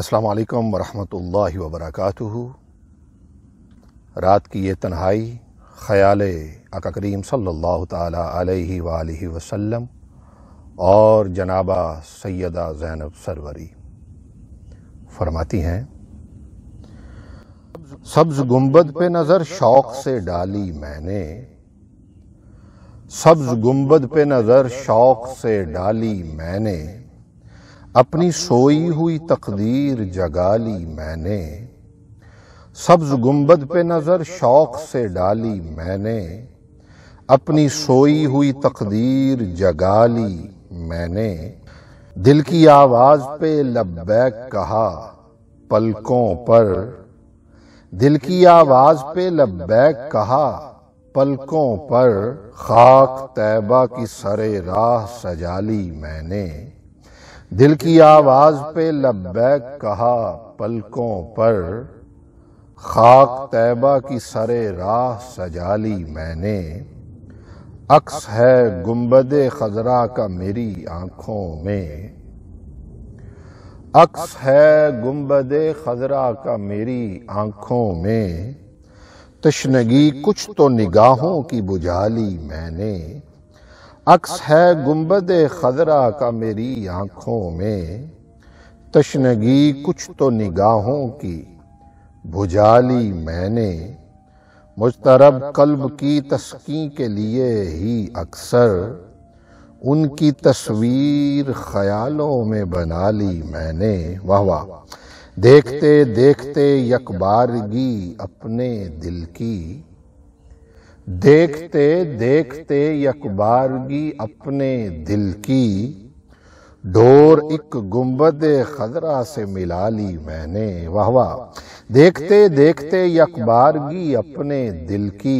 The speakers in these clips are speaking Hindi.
अस्सलाम वरहमल वरक रात की ये तन्हाई ख़याल अका करीम सल्लल्लाहु अलैहि और जनाबा सैदा ज़ैनब सरवरी फरमाती हैं सब्ज़ गुम्बद पे नज़र शौक़ से डाली मैंने सब्ज़ गुम्बद पे नज़र शौक़ से डाली मैंने अपनी सोई हुई तकदीर जगा ली मैंने सब्ज गुम्बद पे नज़र शौक से डाली मैंने अपनी सोई हुई तकदीर जगा ली मैंने दिल की आवाज़ पे लब्बैक कहा पलकों पर दिल की आवाज़ पे लब्बैक कहा पलकों पर खाक तैबा की सरे राह सजा ली मैंने दिल की आवाज पे लबैक कहा पलकों पर खाक तैबा की सरे राह सजा ली मैंने अक्स है गुम्बद खजरा का मेरी आंखों में अक्स है गुम्बद खजरा का मेरी आंखों में तश्नगी कुछ तो निगाहों की बुझा ली मैंने अक्स है गुम्बद खजरा का मेरी आँखों में तशनगी कुछ तो निगाहों की भुजाली ली मैंने मुस्तरब कल्ब की तस्की के लिए ही अक्सर उनकी तस्वीर ख्यालों में बना ली मैंने वाह वाह देखते देखते यकबारगी अपने दिल की देखते देखते यकबारगी अपने दिल की डोर एक गुम्बद खजरा से मिला ली मैंने वाह वाह देखते देखते यकबारगी अपने दिल की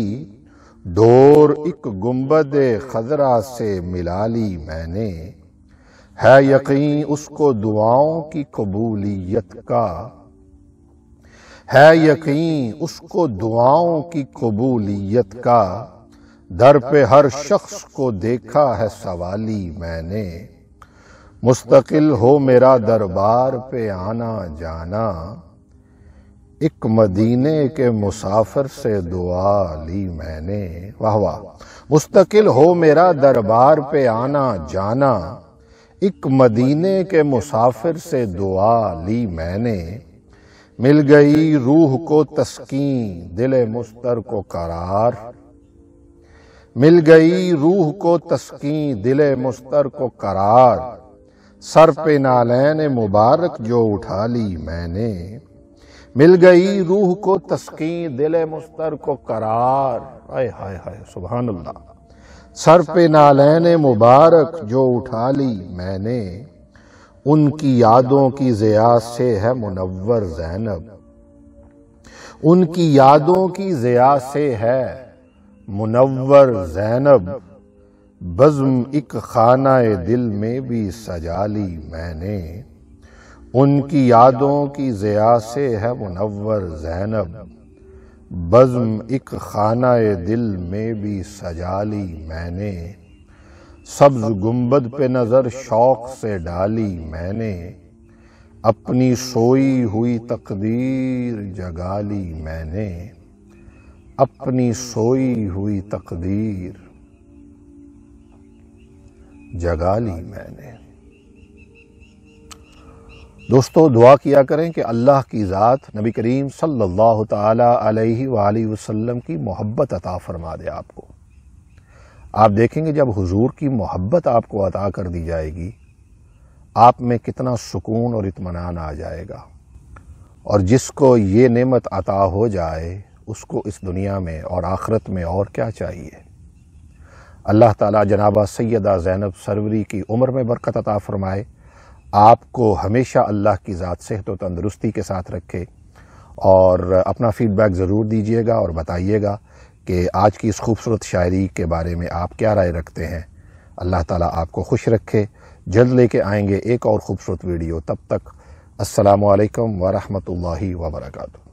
डोर एक गुम्बद खजरा से मिला ली मैंने है यकीन उसको दुआओं की कबूलियत का है यकीन उसको दुआओं की कबूलियत का दर पे हर शख्स को देखा है सवाली मैंने मुस्तकिल हो मेरा दरबार पे आना जाना एक मदीने के मुसाफिर से दुआ ली मैंने वाह वाह मुस्तकिल हो मेरा दरबार पे आना जाना एक मदीने के मुसाफिर से दुआ ली मैंने मिल गई रूह को तस्कीन दिल मुस्तर को करार मिल गई रूह को तस्कीन दिल मुस्तर को करार सर पे नालैन मुबारक जो उठा ली मैंने मिल गई रूह को तस्कीन दिल मुस्तर को करार हाय हाय हाय सुबह अल्लाह सर पे नालैन मुबारक जो उठा ली मैंने उनकी यादों की ज़िया से है मुनवर जैनब उनकी यादों की ज़िया से है मुनवर जैनब बज़म इक खाना दिल में भी सजा ली मैंने उनकी यादों की ज़िया से है मुनवर जैनब बज़म इक खाना दिल में भी सजा ली मैंने सब्ज गुम्बद पे नजर शौक से डाली मैंने अपनी सोई हुई तकदीर जगाली मैंने अपनी सोई हुई तकदीर जगाली मैंने दोस्तों दुआ किया करें कि अल्लाह की ज़ात नबी करीम सल्लल्लाहु अलैहि वसल्लम की मोहब्बत अता फरमा दे आपको आप देखेंगे जब हुजूर की मोहब्बत आपको अता कर दी जाएगी आप में कितना सुकून और इतमान आ जाएगा और जिसको ये नेमत अता हो जाए उसको इस दुनिया में और आखरत में और क्या चाहिए अल्लाह ताला जनाबा सैदा ज़ैनब सरवरी की उम्र में बरकत अता फ़रमाए आपको हमेशा अल्लाह की ज़ात सेहत व तंदरुस्ती के साथ रखे और अपना फ़ीडबैक ज़रूर दीजिएगा और बताइएगा कि आज की इस खूबसूरत शायरी के बारे में आप क्या राय रखते हैं अल्लाह ताला आपको खुश रखे जल्द लेके आएंगे एक और ख़ूबसूरत वीडियो तब तक असलकम वरहमल वर्का